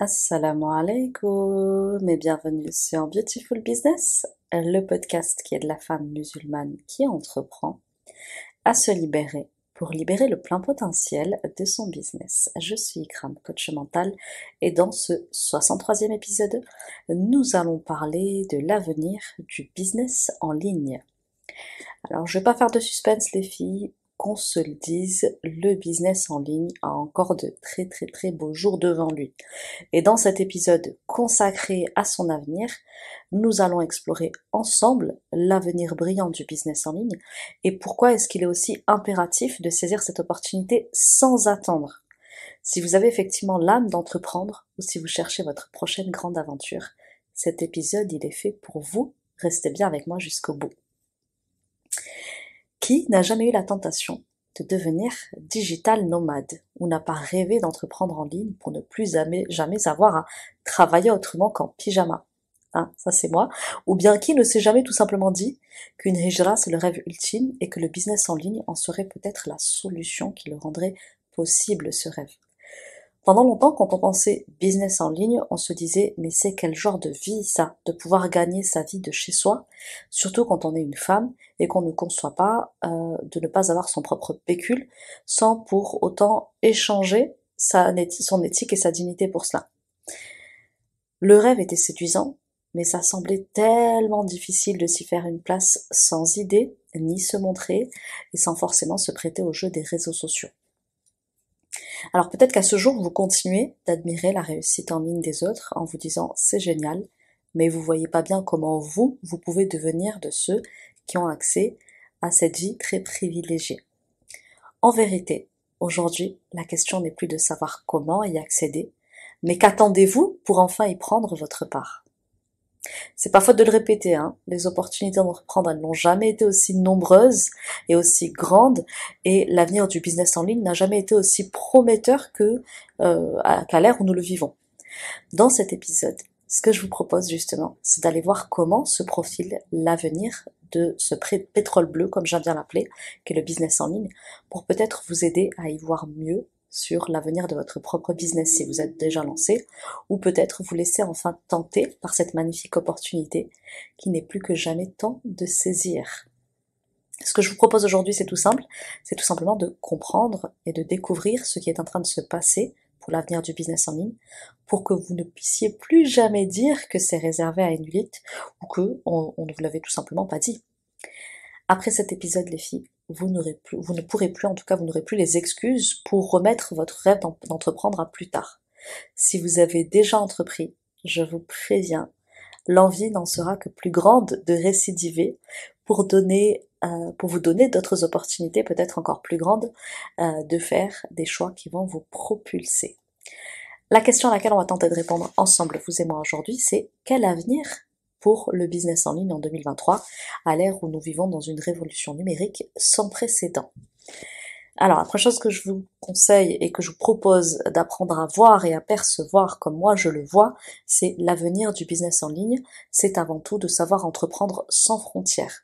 Assalamu alaikum et bienvenue sur Beautiful Business, le podcast qui est de la femme musulmane qui entreprend à se libérer pour libérer le plein potentiel de son business. Je suis Graham coach mental, et dans ce 63e épisode, nous allons parler de l'avenir du business en ligne. Alors, je vais pas faire de suspense, les filles qu'on se le dise, le business en ligne a encore de très très très beaux jours devant lui. Et dans cet épisode consacré à son avenir, nous allons explorer ensemble l'avenir brillant du business en ligne et pourquoi est-ce qu'il est aussi impératif de saisir cette opportunité sans attendre. Si vous avez effectivement l'âme d'entreprendre ou si vous cherchez votre prochaine grande aventure, cet épisode il est fait pour vous. Restez bien avec moi jusqu'au bout. Qui n'a jamais eu la tentation de devenir digital nomade ou n'a pas rêvé d'entreprendre en ligne pour ne plus jamais, avoir à travailler autrement qu'en pyjama Hein, ça c'est moi. Ou bien qui ne s'est jamais tout simplement dit qu'une hijra c'est le rêve ultime et que le business en ligne en serait peut-être la solution qui le rendrait possible ce rêve. Pendant longtemps, quand on pensait business en ligne, on se disait mais c'est quel genre de vie ça, de pouvoir gagner sa vie de chez soi, surtout quand on est une femme et qu'on ne conçoit pas euh, de ne pas avoir son propre pécule sans pour autant échanger son éthique et sa dignité pour cela. Le rêve était séduisant, mais ça semblait tellement difficile de s'y faire une place sans idée, ni se montrer, et sans forcément se prêter au jeu des réseaux sociaux. Alors peut-être qu'à ce jour, vous continuez d'admirer la réussite en ligne des autres en vous disant c'est génial, mais vous voyez pas bien comment vous, vous pouvez devenir de ceux qui ont accès à cette vie très privilégiée. En vérité, aujourd'hui, la question n'est plus de savoir comment y accéder, mais qu'attendez-vous pour enfin y prendre votre part c'est pas faute de le répéter, hein. les opportunités d'entreprendre elles n'ont jamais été aussi nombreuses et aussi grandes, et l'avenir du business en ligne n'a jamais été aussi prometteur que euh, qu'à l'ère où nous le vivons. Dans cet épisode, ce que je vous propose justement, c'est d'aller voir comment se profile l'avenir de ce pétrole bleu, comme j'aime bien l'appeler, qui est le business en ligne, pour peut-être vous aider à y voir mieux sur l'avenir de votre propre business si vous êtes déjà lancé, ou peut-être vous laisser enfin tenter par cette magnifique opportunité qui n'est plus que jamais temps de saisir. Ce que je vous propose aujourd'hui, c'est tout simple, c'est tout simplement de comprendre et de découvrir ce qui est en train de se passer pour l'avenir du business en ligne, pour que vous ne puissiez plus jamais dire que c'est réservé à une élite ou que on, on ne vous l'avait tout simplement pas dit. Après cet épisode, les filles, vous, n'aurez plus, vous ne pourrez plus, en tout cas, vous n'aurez plus les excuses pour remettre votre rêve d'entreprendre à plus tard. Si vous avez déjà entrepris, je vous préviens, l'envie n'en sera que plus grande de récidiver pour donner, euh, pour vous donner d'autres opportunités peut-être encore plus grandes euh, de faire des choix qui vont vous propulser. La question à laquelle on va tenter de répondre ensemble, vous et moi aujourd'hui, c'est quel avenir pour le business en ligne en 2023, à l'ère où nous vivons dans une révolution numérique sans précédent. Alors, la première chose que je vous conseille et que je vous propose d'apprendre à voir et à percevoir comme moi je le vois, c'est l'avenir du business en ligne. C'est avant tout de savoir entreprendre sans frontières,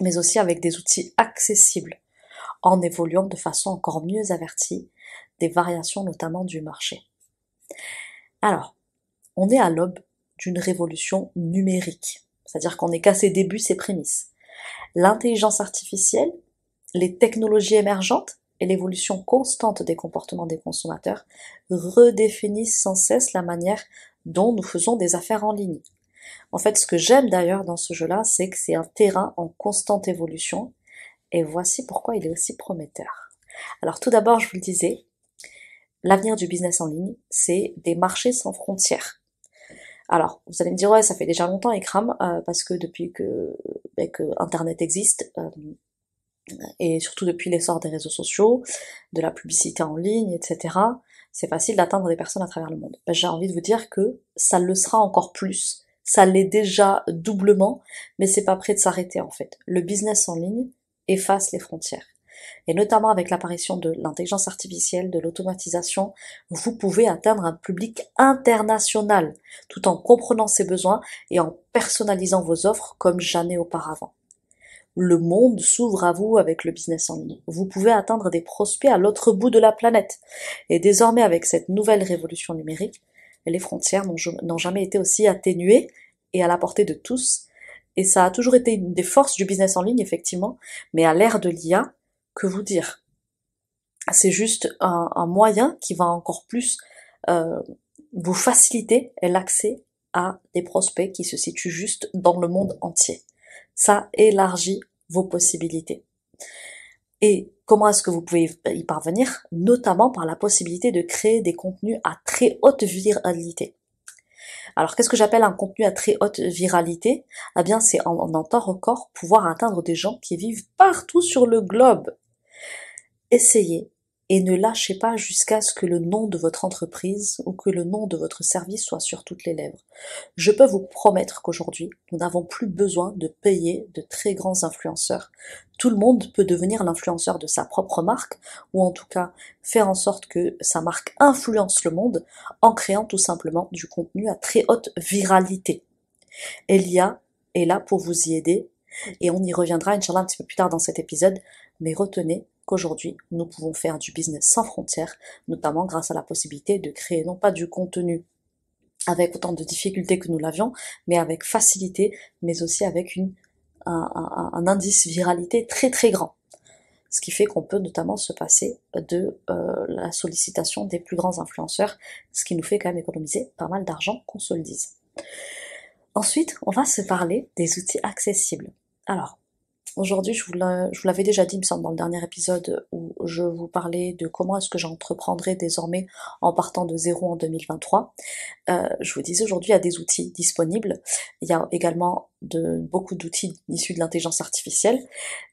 mais aussi avec des outils accessibles, en évoluant de façon encore mieux avertie des variations notamment du marché. Alors, on est à l'aube d'une révolution numérique. C'est-à-dire qu'on n'est qu'à ses débuts, ses prémices. L'intelligence artificielle, les technologies émergentes et l'évolution constante des comportements des consommateurs redéfinissent sans cesse la manière dont nous faisons des affaires en ligne. En fait, ce que j'aime d'ailleurs dans ce jeu-là, c'est que c'est un terrain en constante évolution, et voici pourquoi il est aussi prometteur. Alors tout d'abord, je vous le disais, l'avenir du business en ligne, c'est des marchés sans frontières. Alors, vous allez me dire, ouais, ça fait déjà longtemps, Ekram, euh, parce que depuis que, ben, Internet existe, euh, et surtout depuis l'essor des réseaux sociaux, de la publicité en ligne, etc., c'est facile d'atteindre des personnes à travers le monde. Ben, j'ai envie de vous dire que ça le sera encore plus. Ça l'est déjà doublement, mais c'est pas prêt de s'arrêter en fait. Le business en ligne efface les frontières et notamment avec l'apparition de l'intelligence artificielle, de l'automatisation, vous pouvez atteindre un public international tout en comprenant ses besoins et en personnalisant vos offres comme jamais auparavant. Le monde s'ouvre à vous avec le business en ligne. Vous pouvez atteindre des prospects à l'autre bout de la planète. Et désormais, avec cette nouvelle révolution numérique, les frontières n'ont jamais été aussi atténuées et à la portée de tous. Et ça a toujours été une des forces du business en ligne, effectivement, mais à l'ère de l'IA, que vous dire. C'est juste un, moyen qui va encore plus euh, vous faciliter l'accès à des prospects qui se situent juste dans le monde entier. Ça élargit vos possibilités. Et comment est-ce que vous pouvez y parvenir Notamment par la possibilité de créer des contenus à très haute viralité. Alors qu'est-ce que j'appelle un contenu à très haute viralité Eh bien c'est en, en, temps record pouvoir atteindre des gens qui vivent partout sur le globe. Essayez et ne lâchez pas jusqu'à ce que le nom de votre entreprise ou que le nom de votre service soit sur toutes les lèvres. Je peux vous promettre qu'aujourd'hui, nous n'avons plus besoin de payer de très grands influenceurs. Tout le monde peut devenir l'influenceur de sa propre marque, ou en tout cas faire en sorte que sa marque influence le monde en créant tout simplement du contenu à très haute viralité. Elia est là pour vous y aider et on y reviendra, Inch'Allah, un petit peu plus tard dans cet épisode, mais retenez qu'aujourd'hui nous pouvons faire du business sans frontières, notamment grâce à la possibilité de créer non pas du contenu avec autant de difficultés que nous l'avions, mais avec facilité, mais aussi avec une, un, indice viralité très très grand. Ce qui fait qu'on peut notamment se passer de euh, la sollicitation des plus grands influenceurs, ce qui nous fait quand même économiser pas mal d'argent, qu'on se le dise. Ensuite, on va se parler des outils accessibles. Alors, Aujourd'hui, je vous l'avais déjà dit, il me semble, dans le dernier épisode où je vous parlais de comment est-ce que j'entreprendrai désormais en partant de zéro en 2023. Euh, je vous disais aujourd'hui, il y a des outils disponibles. Il y a également de, beaucoup d'outils issus de l'intelligence artificielle.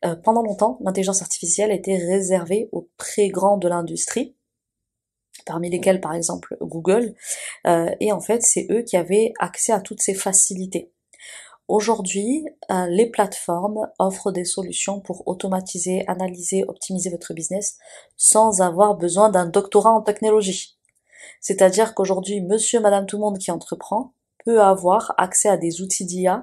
Euh, pendant longtemps, l'intelligence artificielle était réservée aux très grands de l'industrie parmi lesquels par exemple Google, euh, et en fait c'est eux qui avaient accès à toutes ces facilités. Aujourd'hui, euh, les plateformes offrent des solutions pour automatiser, analyser, optimiser votre business sans avoir besoin d'un doctorat en technologie. C'est-à-dire qu'aujourd'hui, monsieur, madame, tout le monde qui entreprend peut avoir accès à des outils d'IA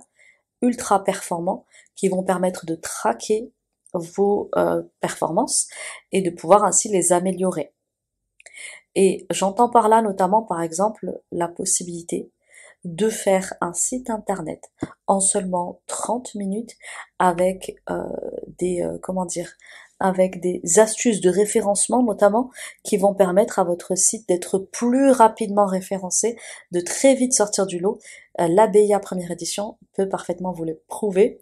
ultra performants qui vont permettre de traquer vos euh, performances et de pouvoir ainsi les améliorer. Et j'entends par là notamment par exemple la possibilité de faire un site internet en seulement 30 minutes avec euh, des euh, comment dire avec des astuces de référencement notamment qui vont permettre à votre site d'être plus rapidement référencé, de très vite sortir du lot. Euh, L'ABIA première édition peut parfaitement vous le prouver.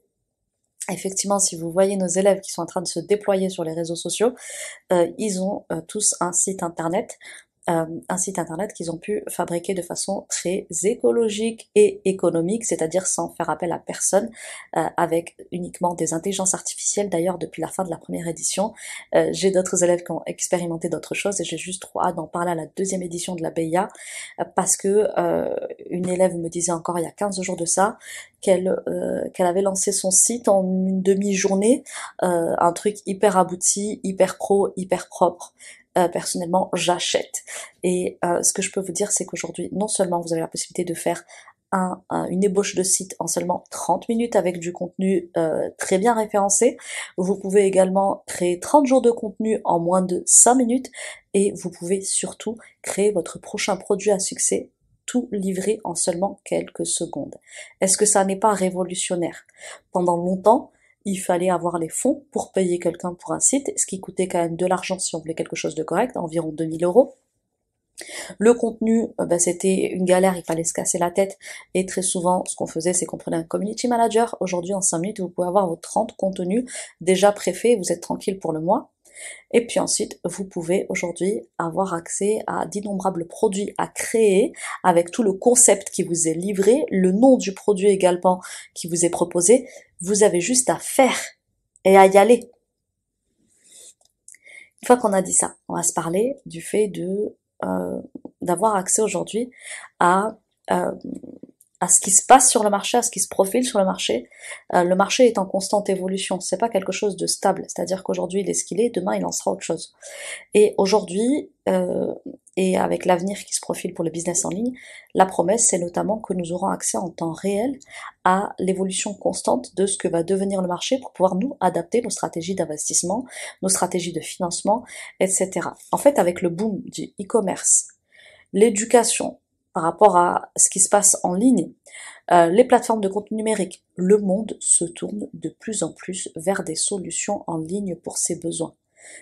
Effectivement, si vous voyez nos élèves qui sont en train de se déployer sur les réseaux sociaux, euh, ils ont tous un site internet. Euh, un site internet qu'ils ont pu fabriquer de façon très écologique et économique, c'est-à-dire sans faire appel à personne, euh, avec uniquement des intelligences artificielles. D'ailleurs, depuis la fin de la première édition, euh, j'ai d'autres élèves qui ont expérimenté d'autres choses et j'ai juste trop hâte d'en parler à la deuxième édition de la BIA parce que une élève me disait encore il y a 15 jours de ça qu'elle avait lancé son site en une demi-journée, un truc hyper abouti, hyper pro, hyper propre. Euh, personnellement j'achète. Et euh, ce que je peux vous dire, c'est qu'aujourd'hui, non seulement vous avez la possibilité de faire une ébauche de site en seulement 30 minutes avec du contenu euh, très bien référencé, vous pouvez également créer 30 jours de contenu en moins de 5 minutes et vous pouvez surtout créer votre prochain produit à succès tout livré en seulement quelques secondes. Est-ce que ça n'est pas révolutionnaire Pendant longtemps, il fallait avoir les fonds pour payer quelqu'un pour un site, ce qui coûtait quand même de l'argent si on voulait quelque chose de correct, environ 2000 euros. Le contenu, euh, bah, c'était une galère, il fallait se casser la tête. Et très souvent, ce qu'on faisait, c'est qu'on prenait un community manager. Aujourd'hui, en 5 minutes, vous pouvez avoir vos 30 contenus déjà préfaits, vous êtes tranquille pour le mois. Et puis ensuite, vous pouvez aujourd'hui avoir accès à d'innombrables produits à créer avec tout le concept qui vous est livré, le nom du produit également qui vous est proposé. Vous avez juste à faire et à y aller. Une fois qu'on a dit ça, on va se parler du fait de euh, d'avoir accès aujourd'hui à euh, à ce qui se passe sur le marché, à ce qui se profile sur le marché. Euh, le marché est en constante évolution, c'est pas quelque chose de stable, c'est-à-dire qu'aujourd'hui il est ce qu'il est, demain il en sera autre chose. Et aujourd'hui, euh, et avec l'avenir qui se profile pour le business en ligne, la promesse c'est notamment que nous aurons accès en temps réel à l'évolution constante de ce que va devenir le marché pour pouvoir nous adapter nos stratégies d'investissement, nos stratégies de financement, etc. En fait, avec le boom du e-commerce, l'éducation, par rapport à ce qui se passe en ligne, euh, les plateformes de contenu numérique, le monde se tourne de plus en plus vers des solutions en ligne pour ses besoins.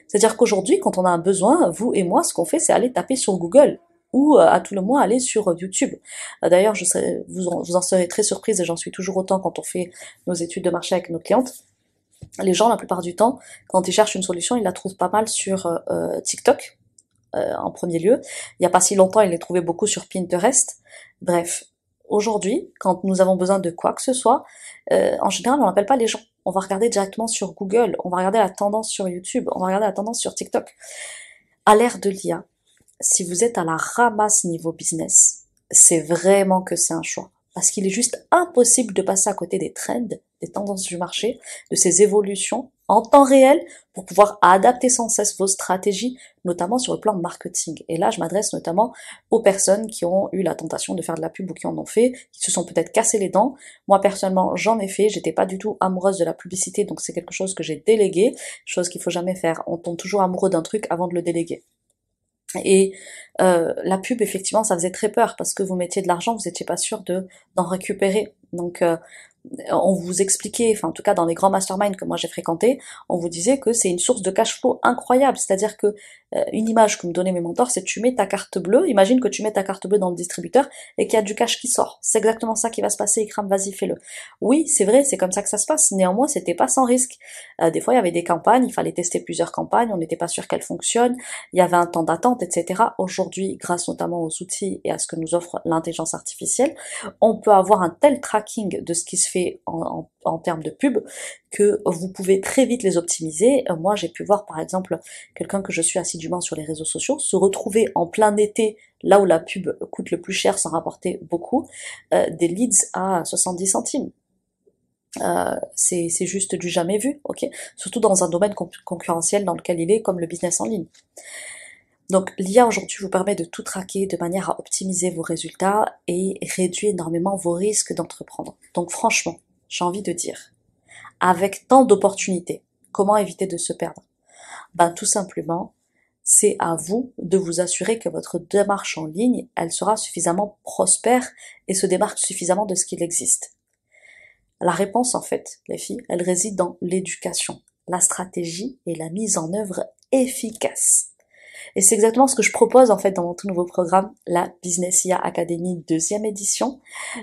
C'est-à-dire qu'aujourd'hui, quand on a un besoin, vous et moi, ce qu'on fait, c'est aller taper sur Google ou euh, à tout le moins aller sur euh, YouTube. D'ailleurs, je vous, en, serez très surprise et j'en suis toujours autant quand on fait nos études de marché avec nos clientes. Les gens, la plupart du temps, quand ils cherchent une solution, ils la trouvent pas mal sur TikTok, euh, en premier lieu. Il n'y a pas si longtemps, il les trouvait beaucoup sur Pinterest. Bref, aujourd'hui, quand nous avons besoin de quoi que ce soit, euh, en général, on n'appelle pas les gens. On va regarder directement sur Google, on va regarder la tendance sur YouTube, on va regarder la tendance sur TikTok. À l'ère de l'IA, si vous êtes à la ramasse niveau business, c'est vraiment que c'est un choix. Parce qu'il est juste impossible de passer à côté des trends, des tendances du marché, de ces évolutions en temps réel pour pouvoir adapter sans cesse vos stratégies, notamment sur le plan marketing. Et là, je m'adresse notamment aux personnes qui ont eu la tentation de faire de la pub ou qui en ont fait, qui se sont peut-être cassé les dents. Moi, personnellement, j'en ai fait. J'étais pas du tout amoureuse de la publicité, donc c'est quelque chose que j'ai délégué, chose qu'il faut jamais faire. On tombe toujours amoureux d'un truc avant de le déléguer. Et euh, la pub, effectivement, ça faisait très peur parce que vous mettiez de l'argent, vous n'étiez pas sûr de d'en récupérer. Donc, euh, on vous expliquait, enfin en tout cas dans les grands masterminds que moi j'ai fréquentés, on vous disait que c'est une source de cash flow incroyable. C'est-à-dire que euh, une image que me donnaient mes mentors, c'est tu mets ta carte bleue, imagine que tu mets ta carte bleue dans le distributeur et qu'il y a du cash qui sort. C'est exactement ça qui va se passer, Ikram, vas-y, fais-le. Oui, c'est vrai, c'est comme ça que ça se passe. Néanmoins, c'était pas sans risque. Euh, des fois, il y avait des campagnes, il fallait tester plusieurs campagnes, on n'était pas sûr qu'elles fonctionnent, il y avait un temps d'attente, etc. Aujourd'hui, grâce notamment aux outils et à ce que nous offre l'intelligence artificielle, on peut avoir un tel tracking de ce qui se en, termes de pub, que vous pouvez très vite les optimiser. Euh, moi, j'ai pu voir par exemple quelqu'un que je suis assidûment sur les réseaux sociaux se retrouver en plein été, là où la pub coûte le plus cher sans rapporter beaucoup, euh, des leads à 70 centimes. Euh, c'est juste du jamais vu, ok Surtout dans un domaine concurrentiel dans lequel il est, comme le business en ligne. Donc l'IA aujourd'hui vous permet de tout traquer de manière à optimiser vos résultats et réduit énormément vos risques d'entreprendre. Donc franchement, j'ai envie de dire, avec tant d'opportunités, comment éviter de se perdre Ben tout simplement, c'est à vous de vous assurer que votre démarche en ligne, elle sera suffisamment prospère et se démarque suffisamment de ce qu'il existe. La réponse, en fait, les filles, elle réside dans l'éducation, la stratégie et la mise en œuvre efficace. Et c'est exactement ce que je propose en fait dans mon tout nouveau programme, la Business IA Academy deuxième édition.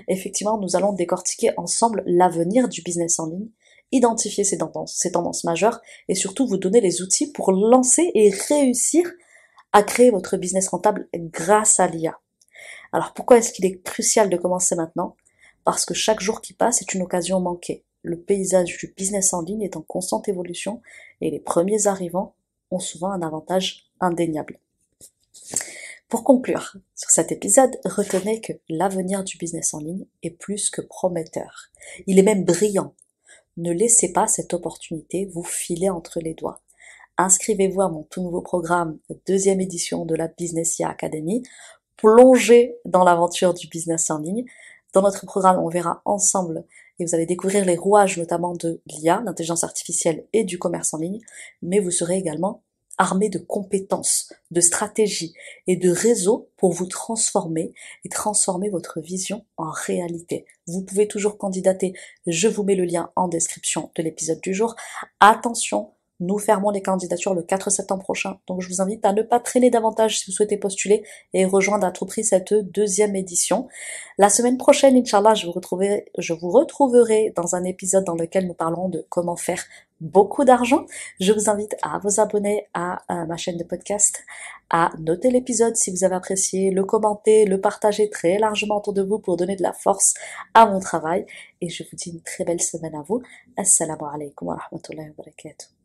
Effectivement, nous allons décortiquer ensemble l'avenir du business en ligne, identifier ses tendances, tendances majeures et surtout vous donner les outils pour lancer et réussir à créer votre business rentable grâce à l'IA. Alors pourquoi est-ce qu'il est crucial de commencer maintenant Parce que chaque jour qui passe est une occasion manquée. Le paysage du business en ligne est en constante évolution et les premiers arrivants ont souvent un avantage indéniable. Pour conclure sur cet épisode, retenez que l'avenir du business en ligne est plus que prometteur. Il est même brillant. Ne laissez pas cette opportunité vous filer entre les doigts. Inscrivez-vous à mon tout nouveau programme, deuxième édition de la Business IA Academy. Plongez dans l'aventure du business en ligne. Dans notre programme, on verra ensemble et vous allez découvrir les rouages notamment de l'IA, l'intelligence artificielle et du commerce en ligne, mais vous serez également Armée de compétences, de stratégies et de réseaux pour vous transformer et transformer votre vision en réalité. Vous pouvez toujours candidater. Je vous mets le lien en description de l'épisode du jour. Attention, nous fermons les candidatures le 4 septembre prochain, donc je vous invite à ne pas traîner davantage si vous souhaitez postuler et rejoindre à tout prix cette deuxième édition. La semaine prochaine, Inch'Allah, je vous, retrouverai, je vous retrouverai dans un épisode dans lequel nous parlerons de comment faire beaucoup d'argent. Je vous invite à vous abonner à, ma chaîne de podcast, à noter l'épisode si vous avez apprécié, le commenter, le partager très largement autour de vous pour donner de la force à mon travail. Et je vous dis une très belle semaine à vous. Assalamu alaikum wa rahmatullahi wa barakatuh.